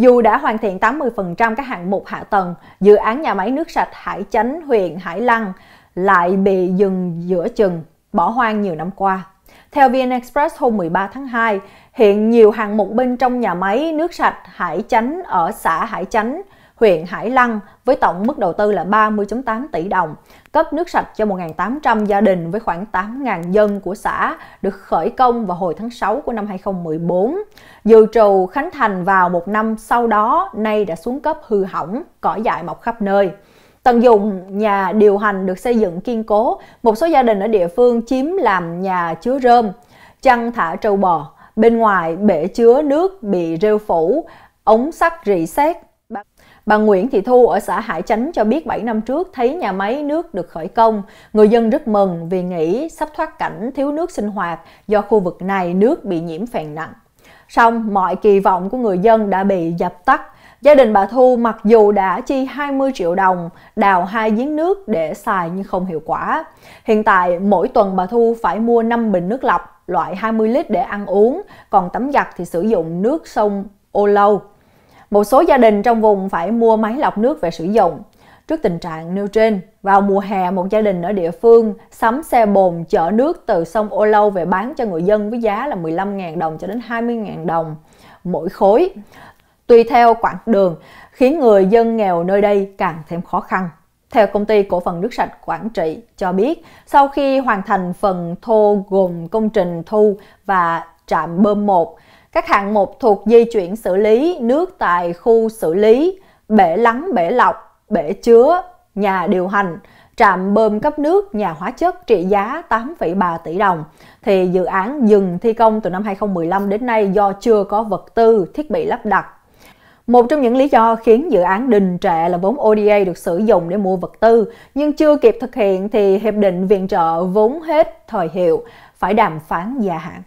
Dù đã hoàn thiện 80% các hạng mục hạ tầng, dự án nhà máy nước sạch Hải Chánh, huyện Hải Lăng lại bị dừng giữa chừng, bỏ hoang nhiều năm qua. Theo VN Express hôm 13 tháng 2, hiện nhiều hạng mục bên trong nhà máy nước sạch Hải Chánh ở xã Hải Chánh huyện Hải Lăng với tổng mức đầu tư là 30.8 tỷ đồng, cấp nước sạch cho 1.800 gia đình với khoảng 8.000 dân của xã, được khởi công vào hồi tháng 6 của năm 2014. Dự trù khánh thành vào một năm sau đó, nay đã xuống cấp hư hỏng, cỏ dại mọc khắp nơi. Tận dụng nhà điều hành được xây dựng kiên cố, một số gia đình ở địa phương chiếm làm nhà chứa rơm, chăn thả trâu bò, bên ngoài bể chứa nước bị rêu phủ, ống sắt rỉ sét. Bà Nguyễn Thị Thu ở xã Hải Chánh cho biết 7 năm trước thấy nhà máy nước được khởi công. Người dân rất mừng vì nghĩ sắp thoát cảnh thiếu nước sinh hoạt do khu vực này nước bị nhiễm phèn nặng. Song, mọi kỳ vọng của người dân đã bị dập tắt. Gia đình bà Thu mặc dù đã chi 20 triệu đồng đào hai giếng nước để xài nhưng không hiệu quả. Hiện tại, mỗi tuần bà Thu phải mua 5 bình nước lọc loại 20 lít để ăn uống, còn tắm giặt thì sử dụng nước sông Ô Lâu. Một số gia đình trong vùng phải mua máy lọc nước về sử dụng. Trước tình trạng nêu trên, vào mùa hè một gia đình ở địa phương sắm xe bồn chở nước từ sông Ô Lâu về bán cho người dân với giá là 15.000 đồng cho đến 20.000 đồng mỗi khối. Tùy theo quãng đường, khiến người dân nghèo nơi đây càng thêm khó khăn. Theo công ty cổ phần nước sạch Quảng Trị cho biết, sau khi hoàn thành phần thô gồm công trình thu và trạm bơm 1, các hạng mục thuộc di chuyển xử lý nước tại khu xử lý, bể lắng bể lọc, bể chứa, nhà điều hành, trạm bơm cấp nước, nhà hóa chất trị giá 8,3 tỷ đồng. Thì dự án dừng thi công từ năm 2015 đến nay do chưa có vật tư, thiết bị lắp đặt. Một trong những lý do khiến dự án đình trệ là vốn ODA được sử dụng để mua vật tư, nhưng chưa kịp thực hiện thì Hiệp định Viện trợ vốn hết thời hiệu, phải đàm phán gia hạn.